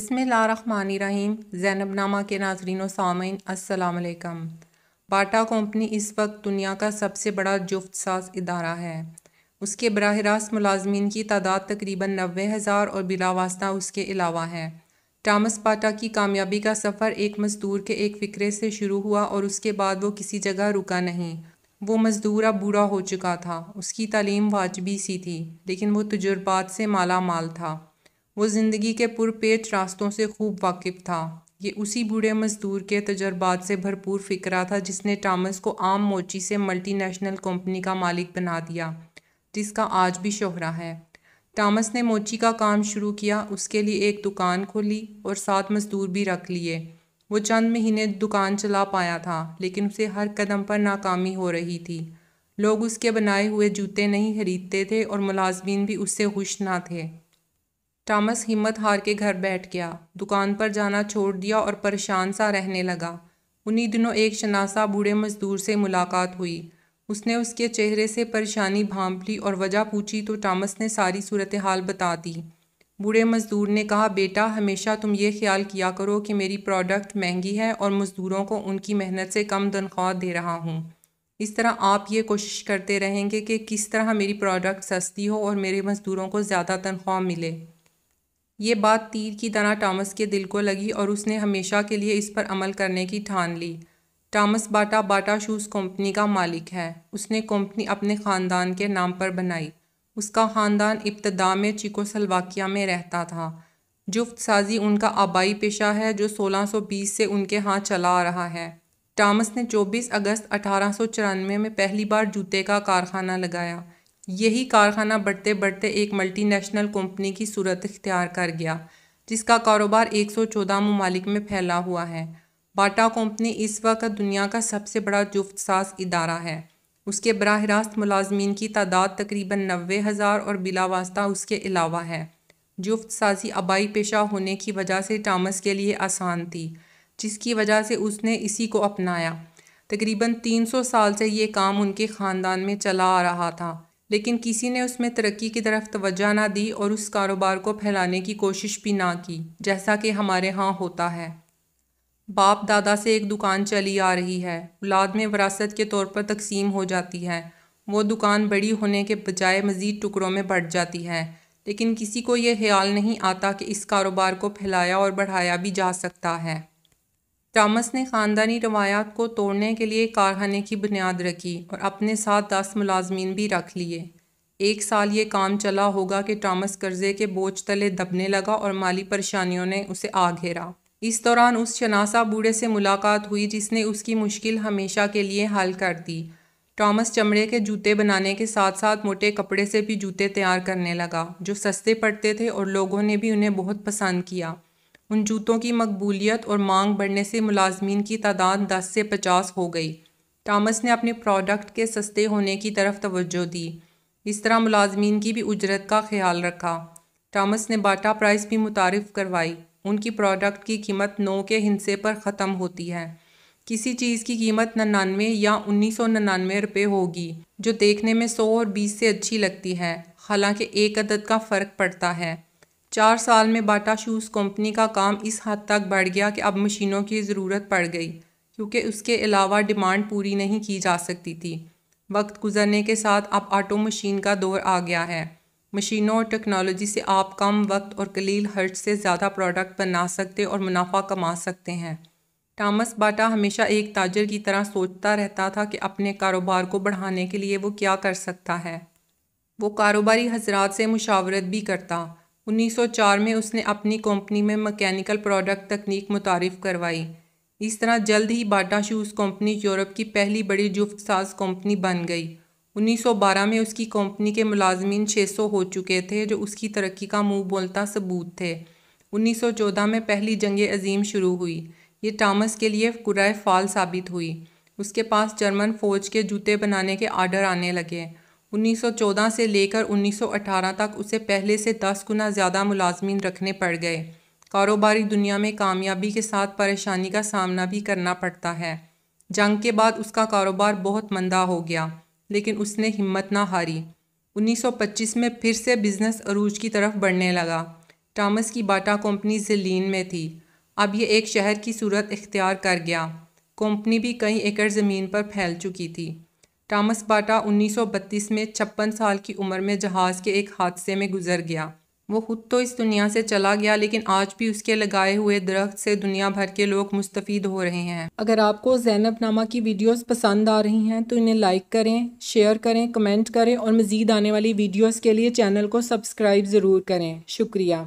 इसमें रहीम जैनबनामा के नाजरीन सामिन असलकम बाटा कंपनी इस वक्त दुनिया का सबसे बड़ा जुफ्त साज इदारा है उसके बरह रास्त मुलाजमीन की तादाद तकरीबन नबे हज़ार और बिलावास्ता उसके अलावा है टामस बाटा की कामयाबी का सफ़र एक मज़दूर के एक फ़िक्रे से शुरू हुआ और उसके बाद वो किसी जगह रुका नहीं वो मज़दूर अब बूढ़ा हो चुका था उसकी तलीम वाजबी सी थी लेकिन वो तजुर्बात से माला माल था वो ज़िंदगी के पुरपेच रास्तों से खूब वाकिफ था ये उसी बूढ़े मज़दूर के तजर्बात से भरपूर फिक्रा था जिसने टामस को आम मोची से मल्टीनेशनल कंपनी का मालिक बना दिया जिसका आज भी शोहरा है टॉमस ने मोची का काम शुरू किया उसके लिए एक दुकान खोली और सात मज़दूर भी रख लिए वो चंद महीने दुकान चला पाया था लेकिन उसे हर कदम पर नाकामी हो रही थी लोग उसके बनाए हुए जूते नहीं खरीदते थे और मुलाजमीन भी उससे खुश ना थे टॉमस हिम्मत हार के घर बैठ गया दुकान पर जाना छोड़ दिया और परेशान सा रहने लगा उन्हीं दिनों एक शनासा बूढ़े मज़दूर से मुलाकात हुई उसने उसके चेहरे से परेशानी भांप ली और वजह पूछी तो टॉमस ने सारी सूरत हाल बता दी बूढ़े मज़दूर ने कहा बेटा हमेशा तुम ये ख्याल किया करो कि मेरी प्रोडक्ट महंगी है और मज़दूरों को उनकी मेहनत से कम तनख्वाह दे रहा हूँ इस तरह आप ये कोशिश करते रहेंगे कि किस तरह मेरी प्रोडक्ट सस्ती हो और मेरे मज़दूरों को ज़्यादा तनख्वाह मिले ये बात तीर की तरह टॉमस के दिल को लगी और उसने हमेशा के लिए इस पर अमल करने की ठान ली Thomas Bata Bata shoes company का मालिक है उसने कंपनी अपने ख़ानदान के नाम पर बनाई उसका ख़ानदान इब्तदा में चिकोसलवाकिया में रहता था जुफ्त साजी उनका आबाई पेशा है जो 1620 से उनके हाथ चला आ रहा है टॉमस ने 24 अगस्त अठारह में पहली बार जूते का कारखाना लगाया यही कारखाना बढ़ते बढ़ते एक मल्टीनेशनल कंपनी की सूरत इख्तियार कर गया जिसका कारोबार 114 ममालिक में फैला हुआ है बाटा कंपनी इस वक्त दुनिया का सबसे बड़ा जुफ्त साज इदारा है उसके बरह रास्त मुलाजमीन की तादाद तकरीबन नबे हज़ार और बिलावास्ता उसके अलावा है जुफ्त साजी आबाई पेशा होने की वजह से टामस के लिए आसान थी जिसकी वजह से उसने इसी को अपनाया तकरीबन 300 साल से ये काम उनके ख़ानदान में चला आ रहा था लेकिन किसी ने उसमें तरक्की की तरफ तवज्जा ना दी और उस कारोबार को फैलाने की कोशिश भी ना की जैसा कि हमारे यहाँ होता है बाप दादा से एक दुकान चली आ रही है औलाद में वरासत के तौर पर तकसीम हो जाती है वो दुकान बड़ी होने के बजाय मज़ीद टुकड़ों में बढ़ जाती है लेकिन किसी को ये ख्याल नहीं आता कि इस कारोबार को फैलाया और बढ़ाया भी जा सकता है टॉमस ने ख़ानदानी रवायात को तोड़ने के लिए कारखाने की बुनियाद रखी और अपने साथ दस मुलाजमीन भी रख लिए एक साल ये काम चला होगा कि टॉमस कर्जे के बोझ तले दबने लगा और माली परेशानियों ने उसे आ घेरा इस दौरान उस शनासा बूढ़े से मुलाकात हुई जिसने उसकी मुश्किल हमेशा के लिए हल कर दी टॉमस चमड़े के जूते बनाने के साथ साथ मोटे कपड़े से भी जूते तैयार करने लगा जो सस्ते पड़ते थे और लोगों ने भी उन्हें बहुत पसंद किया उन जूतों की मकबूलियत और मांग बढ़ने से मुलाजमीन की तादाद दस से पचास हो गई टामस ने अपने प्रोडक्ट के सस्ते होने की तरफ तवज्जो दी इस तरह मुलाजमीन की भी उजरत का ख्याल रखा टामस ने बाटा प्राइस भी मुतारफ़ करवाई उनकी प्रोडक्ट की कीमत नौ के हिस्से पर ख़त्म होती है किसी चीज़ की कीमत नन्नानवे या उन्नीस सौ नन्नानवे रुपये होगी जो देखने में सौ और बीस से अच्छी लगती है हालांकि एक अदद का फ़र्क पड़ता है चार साल में बाटा शूज़ कंपनी का काम इस हद तक बढ़ गया कि अब मशीनों की ज़रूरत पड़ गई क्योंकि उसके अलावा डिमांड पूरी नहीं की जा सकती थी वक्त गुजरने के साथ अब आटो मशीन का दौर आ गया है मशीनों और टेक्नोलॉजी से आप कम वक्त और कलील हर्च से ज़्यादा प्रोडक्ट बना सकते और मुनाफा कमा सकते हैं टामस बाटा हमेशा एक ताजर की तरह सोचता रहता था कि अपने कारोबार को बढ़ाने के लिए वो क्या कर सकता है वो कारोबारी हजरात से मुशावरत भी करता 1904 में उसने अपनी कंपनी में मैकेनिकल प्रोडक्ट तकनीक मुतारफ़ करवाई इस तरह जल्द ही बाटा शूज़ कंपनी यूरोप की पहली बड़ी जुफ्त साज कंपनी बन गई 1912 में उसकी कंपनी के मुलाजमीन 600 हो चुके थे जो उसकी तरक्की का मुँह बोलता सबूत थे 1914 में पहली जंग अजीम शुरू हुई ये टामस के लिए कुरय फाल साबित हुई उसके पास जर्मन फ़ौज के जूते बनाने के आर्डर आने लगे 1914 से लेकर 1918 तक उसे पहले से 10 गुना ज़्यादा मुलाजमीन रखने पड़ गए कारोबारी दुनिया में कामयाबी के साथ परेशानी का सामना भी करना पड़ता है जंग के बाद उसका कारोबार बहुत मंदा हो गया लेकिन उसने हिम्मत ना हारी 1925 में फिर से बिज़नेस अरूज की तरफ बढ़ने लगा टॉमस की बाटा कंपनी जिलीन में थी अब यह एक शहर की सूरत इख्तियार कर गया कंपनी भी कई एकड़ ज़मीन पर फैल चुकी थी टामस बाटा 1932 में छप्पन साल की उम्र में जहाज़ के एक हादसे में गुजर गया वो खुद तो इस दुनिया से चला गया लेकिन आज भी उसके लगाए हुए दरख्त से दुनिया भर के लोग मुस्तफ़ हो रहे हैं अगर आपको जैनब नामा की वीडियोस पसंद आ रही हैं तो इन्हें लाइक करें शेयर करें कमेंट करें और मज़ीद आने वाली वीडियोस के लिए चैनल को सब्सक्राइब ज़रूर करें शुक्रिया